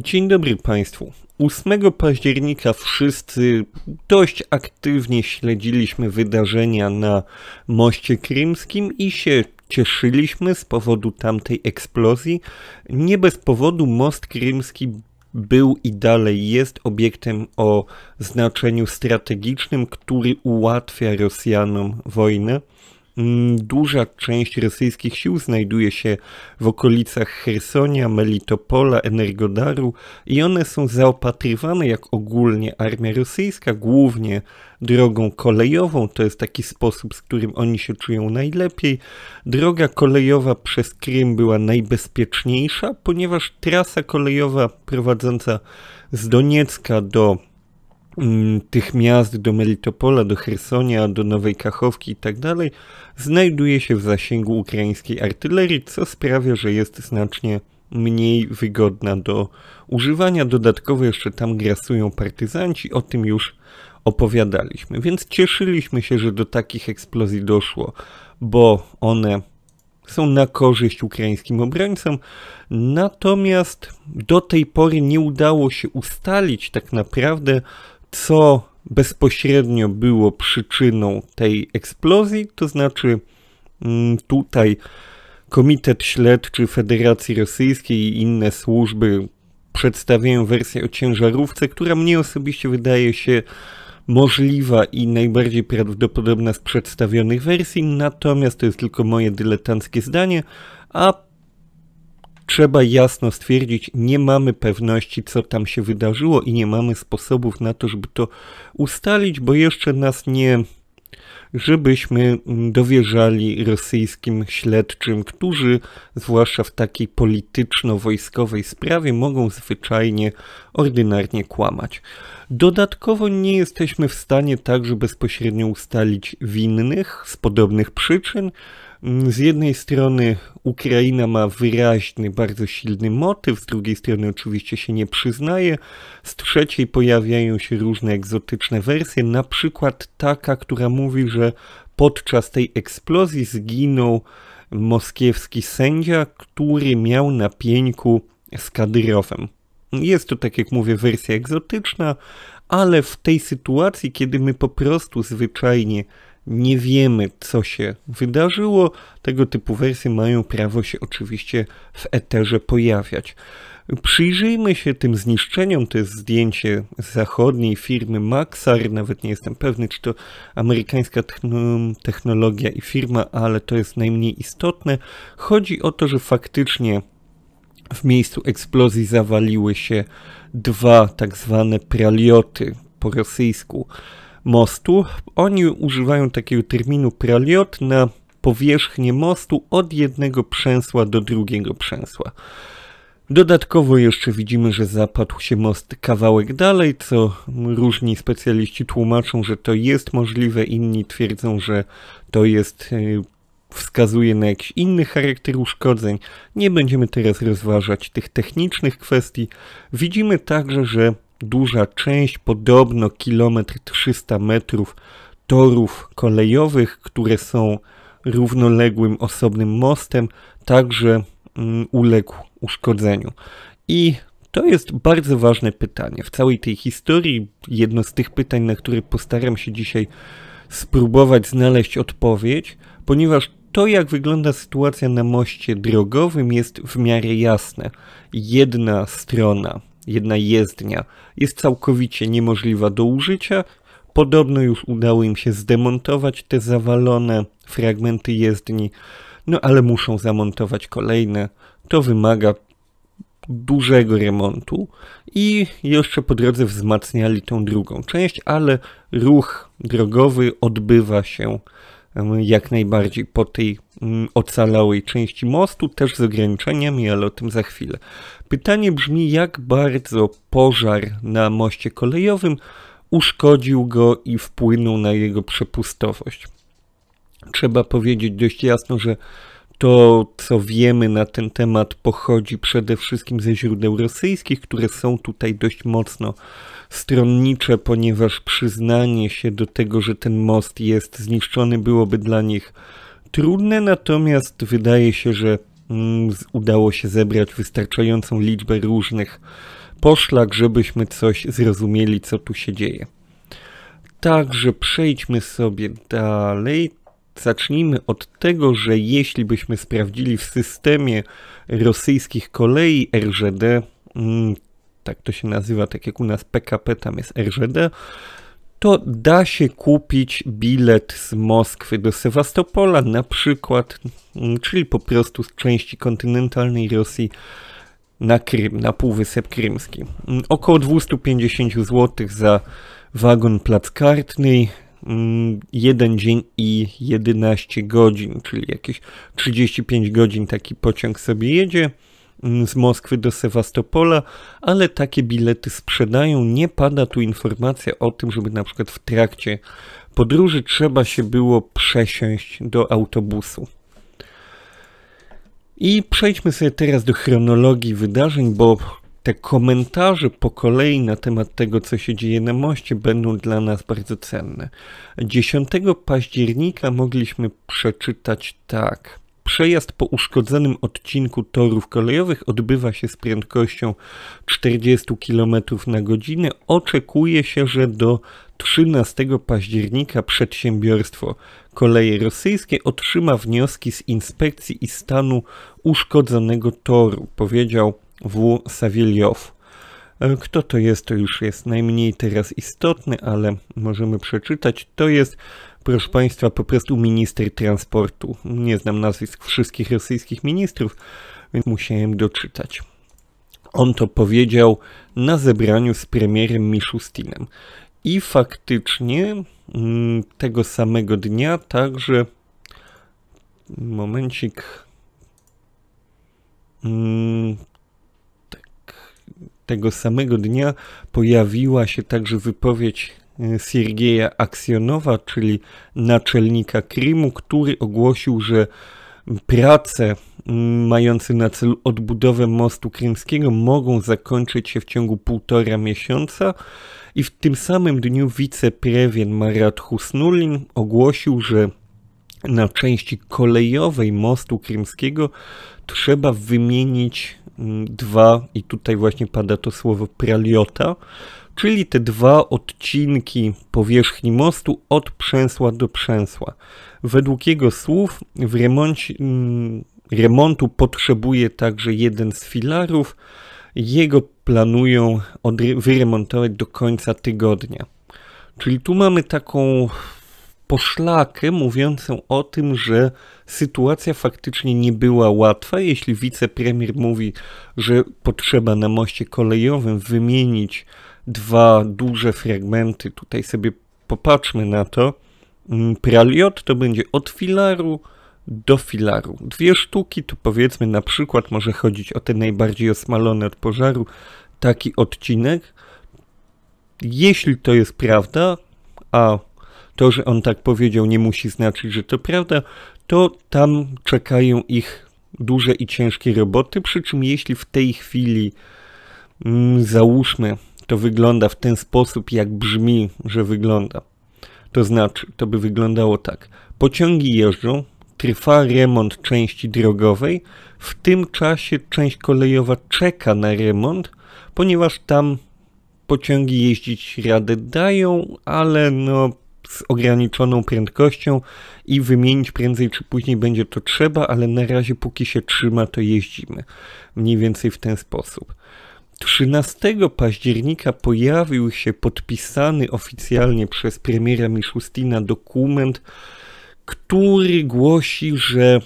Dzień dobry Państwu. 8 października wszyscy dość aktywnie śledziliśmy wydarzenia na Moście Krymskim i się cieszyliśmy z powodu tamtej eksplozji. Nie bez powodu Most Krymski był i dalej jest obiektem o znaczeniu strategicznym, który ułatwia Rosjanom wojnę. Mm, duża część rosyjskich sił znajduje się w okolicach Chersonia, Melitopola, Energodaru i one są zaopatrywane jak ogólnie armia rosyjska, głównie drogą kolejową. To jest taki sposób, z którym oni się czują najlepiej. Droga kolejowa przez Krym była najbezpieczniejsza, ponieważ trasa kolejowa prowadząca z Doniecka do Mm, tych miast do Melitopola, do Hersonia, do Nowej Kachowki itd. Tak znajduje się w zasięgu ukraińskiej artylerii, co sprawia, że jest znacznie mniej wygodna do używania. Dodatkowo jeszcze tam grasują partyzanci, o tym już opowiadaliśmy. Więc cieszyliśmy się, że do takich eksplozji doszło, bo one są na korzyść ukraińskim obrońcom. Natomiast do tej pory nie udało się ustalić tak naprawdę, co bezpośrednio było przyczyną tej eksplozji, to znaczy mm, tutaj Komitet Śledczy Federacji Rosyjskiej i inne służby przedstawiają wersję o ciężarówce, która mnie osobiście wydaje się możliwa i najbardziej prawdopodobna z przedstawionych wersji, natomiast to jest tylko moje dyletanckie zdanie, a trzeba jasno stwierdzić, nie mamy pewności, co tam się wydarzyło i nie mamy sposobów na to, żeby to ustalić, bo jeszcze nas nie żebyśmy dowierzali rosyjskim śledczym, którzy, zwłaszcza w takiej polityczno-wojskowej sprawie, mogą zwyczajnie ordynarnie kłamać. Dodatkowo nie jesteśmy w stanie także bezpośrednio ustalić winnych z podobnych przyczyn, Mm, z jednej strony Ukraina ma wyraźny, bardzo silny motyw, z drugiej strony oczywiście się nie przyznaje, z trzeciej pojawiają się różne egzotyczne wersje, na przykład taka, która mówi, że podczas tej eksplozji zginął moskiewski sędzia, który miał na pieńku z Kadyrowem. Jest to, tak jak mówię, wersja egzotyczna, ale w tej sytuacji, kiedy my po prostu zwyczajnie nie wiemy, co się wydarzyło. Tego typu wersje mają prawo się oczywiście w eterze pojawiać. Przyjrzyjmy się tym zniszczeniom. To jest zdjęcie zachodniej firmy Maxar. Nawet nie jestem pewny, czy to amerykańska technologia i firma, ale to jest najmniej istotne. Chodzi o to, że faktycznie w miejscu eksplozji zawaliły się dwa tak zwane pralioty po rosyjsku mostu. Oni używają takiego terminu praliot na powierzchnię mostu od jednego przęsła do drugiego przęsła. Dodatkowo jeszcze widzimy, że zapadł się most kawałek dalej, co różni specjaliści tłumaczą, że to jest możliwe, inni twierdzą, że to jest y, wskazuje na jakiś inny charakter uszkodzeń. Nie będziemy teraz rozważać tych technicznych kwestii. Widzimy także, że duża część, podobno kilometr 300 metrów torów kolejowych, które są równoległym osobnym mostem, także mm, uległ uszkodzeniu. I to jest bardzo ważne pytanie w całej tej historii. Jedno z tych pytań, na które postaram się dzisiaj spróbować znaleźć odpowiedź, ponieważ to, jak wygląda sytuacja na moście drogowym, jest w miarę jasne. Jedna strona jedna jezdnia jest całkowicie niemożliwa do użycia. Podobno już udało im się zdemontować te zawalone fragmenty jezdni, no ale muszą zamontować kolejne. To wymaga dużego remontu i jeszcze po drodze wzmacniali tą drugą część, ale ruch drogowy odbywa się jak najbardziej po tej mm, ocalałej części mostu, też z ograniczeniami, ale o tym za chwilę. Pytanie brzmi, jak bardzo pożar na moście kolejowym uszkodził go i wpłynął na jego przepustowość. Trzeba powiedzieć dość jasno, że to, co wiemy na ten temat, pochodzi przede wszystkim ze źródeł rosyjskich, które są tutaj dość mocno stronnicze, ponieważ przyznanie się do tego, że ten most jest zniszczony, byłoby dla nich trudne, natomiast wydaje się, że mm, udało się zebrać wystarczającą liczbę różnych poszlak, żebyśmy coś zrozumieli, co tu się dzieje. Także przejdźmy sobie dalej. Zacznijmy od tego, że jeśli byśmy sprawdzili w systemie rosyjskich kolei RZD tak to się nazywa, tak jak u nas PKP, tam jest RZD, to da się kupić bilet z Moskwy do Sewastopola, na przykład, mm, czyli po prostu z części kontynentalnej Rosji na Krym, na Półwysep Krymski. Mm, około 250 zł za wagon plac mm, jeden dzień i 11 godzin, czyli jakieś 35 godzin taki pociąg sobie jedzie z Moskwy do Sewastopola, ale takie bilety sprzedają. Nie pada tu informacja o tym, żeby na przykład w trakcie podróży trzeba się było przesiąść do autobusu. I przejdźmy sobie teraz do chronologii wydarzeń, bo te komentarze po kolei na temat tego, co się dzieje na moście, będą dla nas bardzo cenne. 10 października mogliśmy przeczytać tak. Przejazd po uszkodzonym odcinku torów kolejowych odbywa się z prędkością 40 km na godzinę. Oczekuje się, że do 13 października przedsiębiorstwo Koleje Rosyjskie otrzyma wnioski z inspekcji i stanu uszkodzonego toru, powiedział W. Sawiliow. E, kto to jest, to już jest najmniej teraz istotne, ale możemy przeczytać. To jest proszę Państwa, po prostu minister transportu. Nie znam nazwisk wszystkich rosyjskich ministrów, więc musiałem doczytać. On to powiedział na zebraniu z premierem Miszustinem. I faktycznie mm, tego samego dnia także momencik mm, tak, tego samego dnia pojawiła się także wypowiedź Siergieja Aksjonowa, czyli naczelnika Krymu, który ogłosił, że prace mm, mające na celu odbudowę mostu krymskiego mogą zakończyć się w ciągu półtora miesiąca i w tym samym dniu wiceprewien Marat Husnulin ogłosił, że na części kolejowej mostu krymskiego trzeba wymienić mm, dwa, i tutaj właśnie pada to słowo praliota, czyli te dwa odcinki powierzchni mostu od przęsła do przęsła. Według jego słów w remoncie, mm, remontu potrzebuje także jeden z filarów. Jego planują wyremontować do końca tygodnia. Czyli tu mamy taką poszlakę mówiącą o tym, że sytuacja faktycznie nie była łatwa. Jeśli wicepremier mówi, że potrzeba na moście kolejowym wymienić dwa duże fragmenty. Tutaj sobie popatrzmy na to. Mm, praliot to będzie od filaru do filaru. Dwie sztuki, tu powiedzmy na przykład może chodzić o te najbardziej osmalone od pożaru, taki odcinek. Jeśli to jest prawda, a to, że on tak powiedział, nie musi znaczyć, że to prawda, to tam czekają ich duże i ciężkie roboty. Przy czym, jeśli w tej chwili, mm, załóżmy, to wygląda w ten sposób, jak brzmi, że wygląda. To znaczy, to by wyglądało tak. Pociągi jeżdżą, trwa remont części drogowej, w tym czasie część kolejowa czeka na remont, ponieważ tam pociągi jeździć radę dają, ale no z ograniczoną prędkością i wymienić prędzej czy później będzie to trzeba, ale na razie póki się trzyma, to jeździmy. Mniej więcej w ten sposób. 13 października pojawił się podpisany oficjalnie przez premiera Miszustina dokument, który głosi, że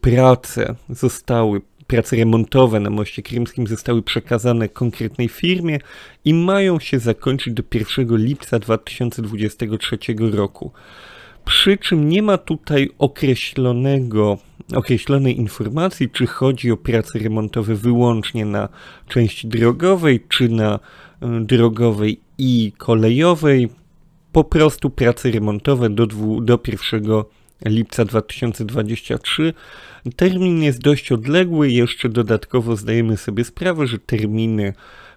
prace zostały, prace remontowe na Moście Krymskim zostały przekazane konkretnej firmie i mają się zakończyć do 1 lipca 2023 roku. Przy czym nie ma tutaj określonego określonej informacji, czy chodzi o prace remontowe wyłącznie na części drogowej, czy na y, drogowej i kolejowej. Po prostu prace remontowe do, dwu, do 1 lipca 2023. Termin jest dość odległy, jeszcze dodatkowo zdajemy sobie sprawę, że terminy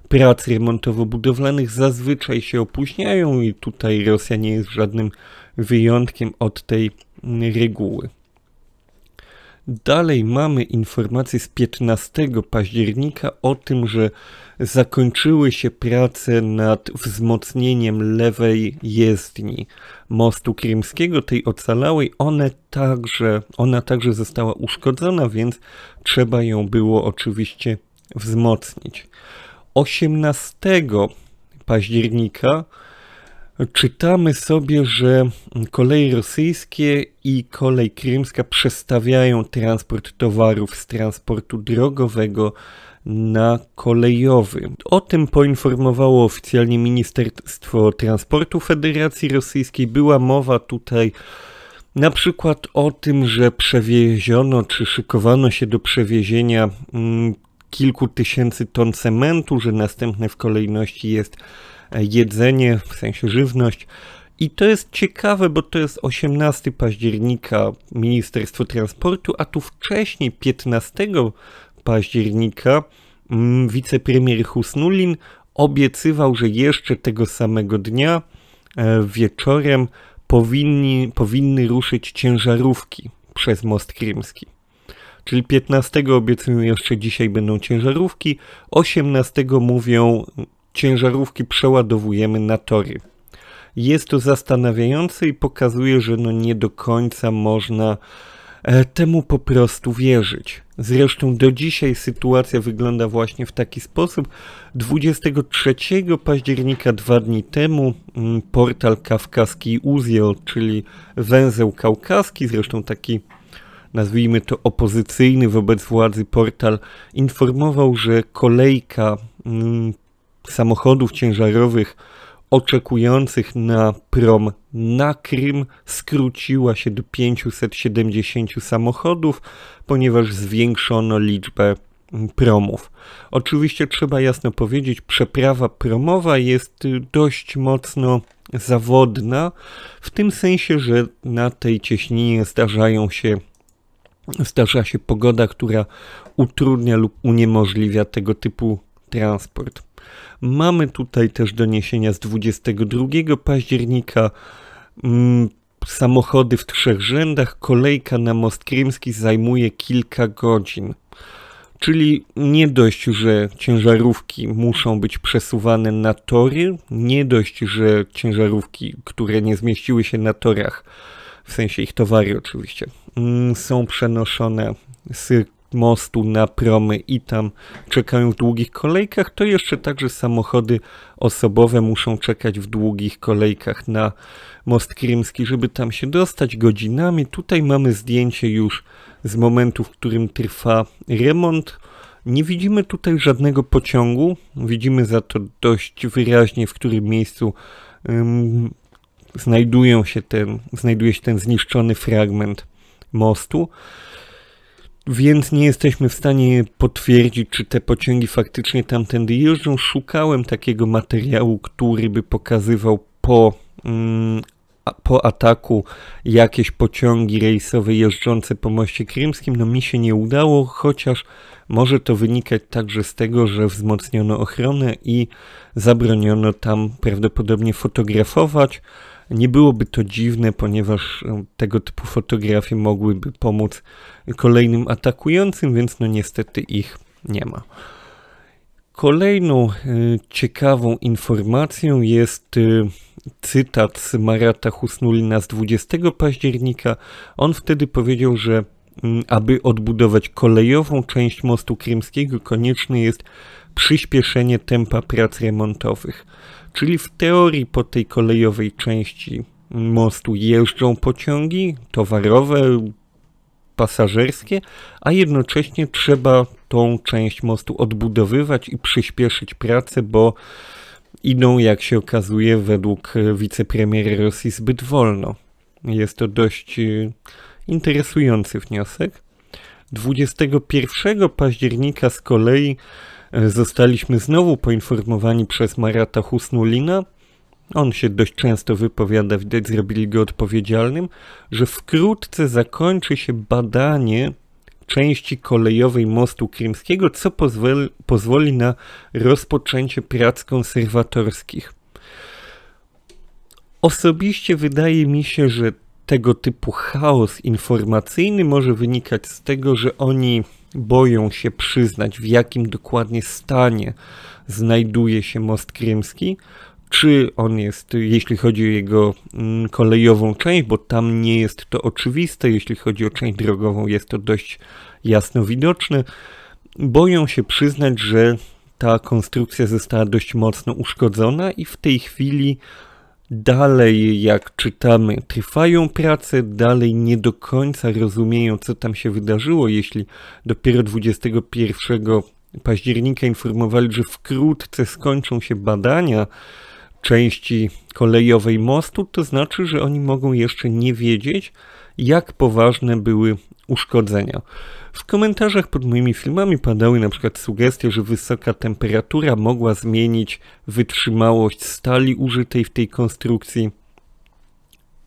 prac remontowo-budowlanych zazwyczaj się opóźniają i tutaj Rosja nie jest żadnym wyjątkiem od tej mm, reguły. Dalej mamy informację z 15 października o tym, że zakończyły się prace nad wzmocnieniem lewej jezdni mostu krymskiego, tej ocalałej. One także, ona także została uszkodzona, więc trzeba ją było oczywiście wzmocnić. 18 października czytamy sobie, że koleje rosyjskie i kolej krymska przestawiają transport towarów z transportu drogowego na kolejowy. O tym poinformowało oficjalnie Ministerstwo Transportu Federacji Rosyjskiej. Była mowa tutaj na przykład o tym, że przewieziono czy szykowano się do przewiezienia mm, kilku tysięcy ton cementu, że następne w kolejności jest jedzenie, w sensie żywność. I to jest ciekawe, bo to jest 18 października Ministerstwo Transportu, a tu wcześniej 15 października mm, wicepremier Husnulin obiecywał, że jeszcze tego samego dnia e, wieczorem powinni, powinny ruszyć ciężarówki przez Most Krymski. Czyli 15 obiecują jeszcze dzisiaj będą ciężarówki, 18 mówią ciężarówki przeładowujemy na tory. Jest to zastanawiające i pokazuje, że no nie do końca można e, temu po prostu wierzyć. Zresztą do dzisiaj sytuacja wygląda właśnie w taki sposób. 23 października, dwa dni temu, mm, portal kawkaski Uziel, czyli węzeł kaukaski, zresztą taki nazwijmy to opozycyjny wobec władzy portal, informował, że kolejka mm, samochodów ciężarowych oczekujących na prom na Krym skróciła się do 570 samochodów, ponieważ zwiększono liczbę promów. Oczywiście trzeba jasno powiedzieć, przeprawa promowa jest dość mocno zawodna, w tym sensie, że na tej cieśninie zdarzają się zdarza się pogoda, która utrudnia lub uniemożliwia tego typu transport. Mamy tutaj też doniesienia z 22 października. Mm, samochody w trzech rzędach, kolejka na Most Krymski zajmuje kilka godzin. Czyli nie dość, że ciężarówki muszą być przesuwane na tory, nie dość, że ciężarówki, które nie zmieściły się na torach, w sensie ich towary oczywiście, mm, są przenoszone z mostu na promy i tam czekają w długich kolejkach, to jeszcze także samochody osobowe muszą czekać w długich kolejkach na most krymski, żeby tam się dostać godzinami. Tutaj mamy zdjęcie już z momentu, w którym trwa remont. Nie widzimy tutaj żadnego pociągu, widzimy za to dość wyraźnie, w którym miejscu ym, znajdują się ten, znajduje się ten zniszczony fragment mostu. Więc nie jesteśmy w stanie potwierdzić, czy te pociągi faktycznie tamtędy jeżdżą. Szukałem takiego materiału, który by pokazywał po, mm, po ataku jakieś pociągi rejsowe jeżdżące po moście krymskim. No mi się nie udało, chociaż może to wynikać także z tego, że wzmocniono ochronę i zabroniono tam prawdopodobnie fotografować. Nie byłoby to dziwne, ponieważ e, tego typu fotografie mogłyby pomóc kolejnym atakującym, więc no niestety ich nie ma. Kolejną e, ciekawą informacją jest e, cytat z Marata Husnulina z 20 października. On wtedy powiedział, że mm, aby odbudować kolejową część mostu krymskiego, konieczny jest przyspieszenie tempa prac remontowych. Czyli w teorii po tej kolejowej części mostu jeżdżą pociągi towarowe, pasażerskie, a jednocześnie trzeba tą część mostu odbudowywać i przyspieszyć pracę, bo idą, jak się okazuje, według wicepremiera Rosji zbyt wolno. Jest to dość y, interesujący wniosek. 21 października z kolei E, zostaliśmy znowu poinformowani przez Marata Husnulina, on się dość często wypowiada, widać zrobili go odpowiedzialnym, że wkrótce zakończy się badanie części kolejowej mostu krymskiego, co pozwoli, pozwoli na rozpoczęcie prac konserwatorskich. Osobiście wydaje mi się, że tego typu chaos informacyjny może wynikać z tego, że oni boją się przyznać, w jakim dokładnie stanie znajduje się most krymski, czy on jest, jeśli chodzi o jego mm, kolejową część, bo tam nie jest to oczywiste, jeśli chodzi o część drogową, jest to dość jasno widoczne. Boją się przyznać, że ta konstrukcja została dość mocno uszkodzona i w tej chwili Dalej, jak czytamy, trwają prace, dalej nie do końca rozumieją, co tam się wydarzyło, jeśli dopiero 21 października informowali, że wkrótce skończą się badania części kolejowej mostu, to znaczy, że oni mogą jeszcze nie wiedzieć, jak poważne były uszkodzenia. W komentarzach pod moimi filmami padały na przykład sugestie, że wysoka temperatura mogła zmienić wytrzymałość stali użytej w tej konstrukcji.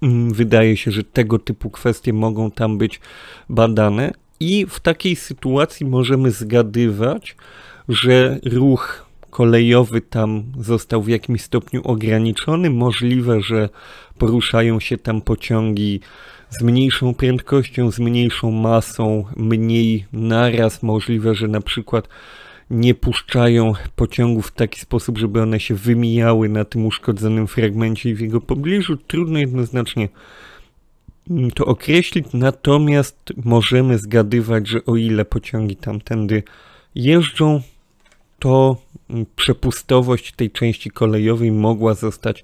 Mm, wydaje się, że tego typu kwestie mogą tam być badane, i w takiej sytuacji możemy zgadywać, że ruch kolejowy tam został w jakimś stopniu ograniczony. Możliwe, że poruszają się tam pociągi z mniejszą prędkością, z mniejszą masą, mniej naraz. Możliwe, że na przykład nie puszczają pociągów w taki sposób, żeby one się wymijały na tym uszkodzonym fragmencie i w jego pobliżu. Trudno jednoznacznie to określić, natomiast możemy zgadywać, że o ile pociągi tamtędy jeżdżą, to przepustowość tej części kolejowej mogła zostać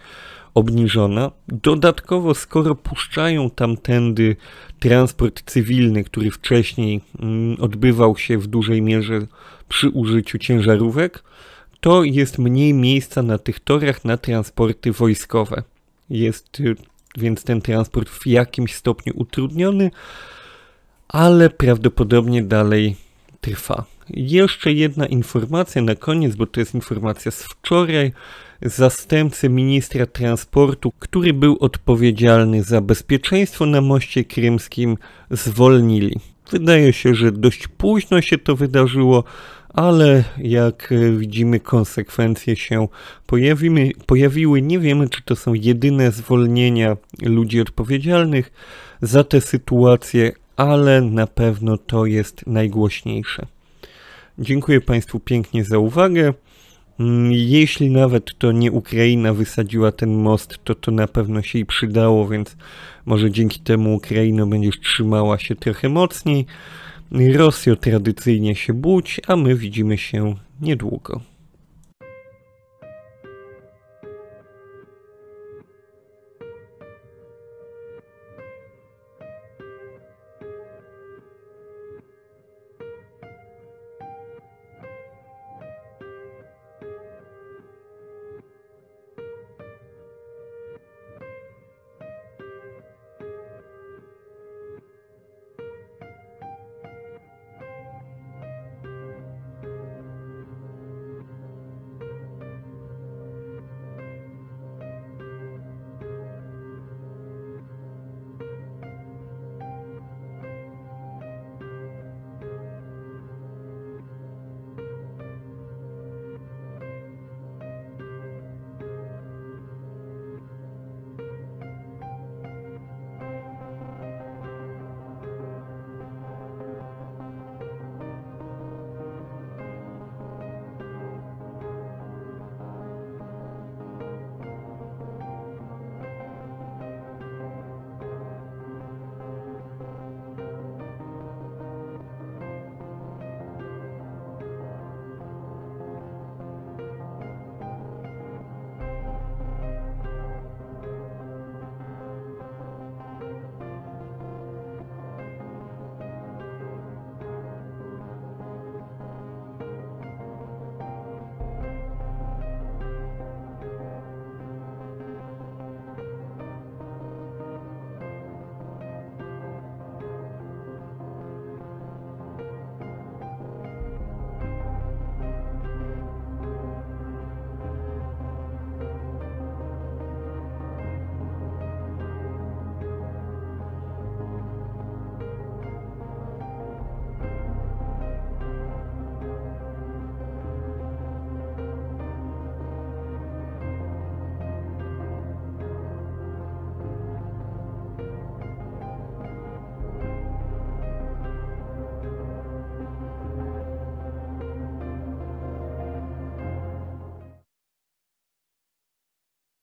obniżona. Dodatkowo, skoro puszczają tamtędy transport cywilny, który wcześniej mm, odbywał się w dużej mierze przy użyciu ciężarówek, to jest mniej miejsca na tych torach na transporty wojskowe. Jest y, więc ten transport w jakimś stopniu utrudniony, ale prawdopodobnie dalej trwa. Jeszcze jedna informacja na koniec, bo to jest informacja z wczoraj. Zastępcy ministra transportu, który był odpowiedzialny za bezpieczeństwo na moście krymskim, zwolnili. Wydaje się, że dość późno się to wydarzyło, ale jak e, widzimy, konsekwencje się pojawimy, pojawiły. Nie wiemy, czy to są jedyne zwolnienia ludzi odpowiedzialnych za tę sytuację, ale na pewno to jest najgłośniejsze. Dziękuję Państwu pięknie za uwagę. Mm, jeśli nawet to nie Ukraina wysadziła ten most, to to na pewno się jej przydało, więc może dzięki temu Ukraina będzie trzymała się trochę mocniej. Rosjo tradycyjnie się budź, a my widzimy się niedługo.